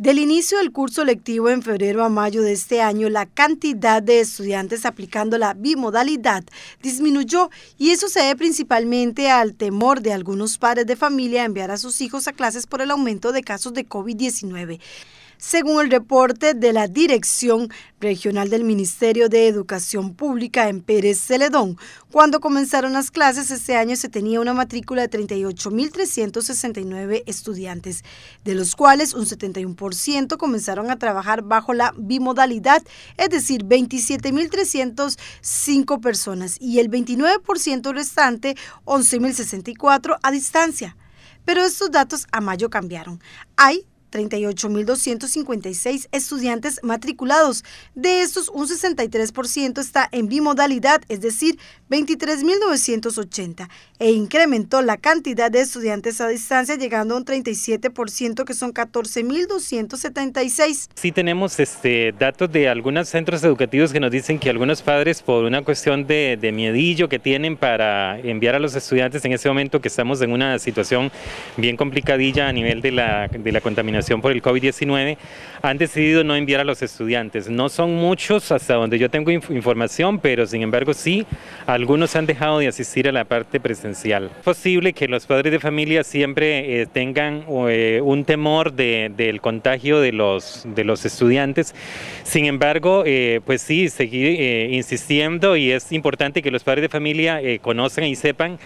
Del inicio del curso lectivo en febrero a mayo de este año, la cantidad de estudiantes aplicando la bimodalidad disminuyó y eso se debe principalmente al temor de algunos padres de familia a enviar a sus hijos a clases por el aumento de casos de COVID-19 según el reporte de la Dirección Regional del Ministerio de Educación Pública en Pérez Celedón. Cuando comenzaron las clases ese año se tenía una matrícula de 38.369 estudiantes, de los cuales un 71% comenzaron a trabajar bajo la bimodalidad, es decir, 27.305 personas y el 29% restante, 11.064, a distancia. Pero estos datos a mayo cambiaron. Hay 38.256 estudiantes matriculados. De estos, un 63% está en bimodalidad, es decir, 23.980, e incrementó la cantidad de estudiantes a distancia, llegando a un 37%, que son 14.276. Sí tenemos este, datos de algunos centros educativos que nos dicen que algunos padres, por una cuestión de, miedillo que tienen para enviar a los estudiantes en ese momento que estamos en una situación bien complicadilla a nivel de la contaminación, por el COVID-19, han decidido no enviar a los estudiantes. No son muchos hasta donde yo tengo información, pero sin embargo sí, algunos han dejado de asistir a la parte presencial. Es posible que los padres de familia siempre eh, tengan eh, un temor del contagio de los, de los estudiantes. Sin embargo, eh, pues sí, seguir insistiendo y es importante que los padres de familia conozcan y sepan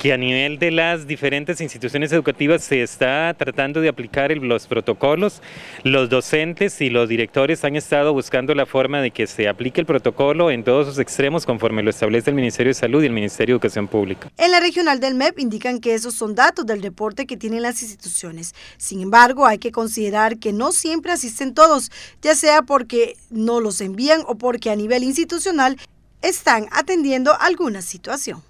que a nivel de las diferentes instituciones educativas se está tratando de aplicar los protocolos. Los docentes y los directores han estado buscando la forma de que se aplique el protocolo en todos sus extremos conforme lo establece el Ministerio de Salud y el Ministerio de Educación Pública. En la regional del MEP indican que esos son datos del reporte que tienen las instituciones. Sin embargo, hay que considerar que no siempre asisten todos, ya sea porque no los envían o porque a nivel institucional están atendiendo alguna situación.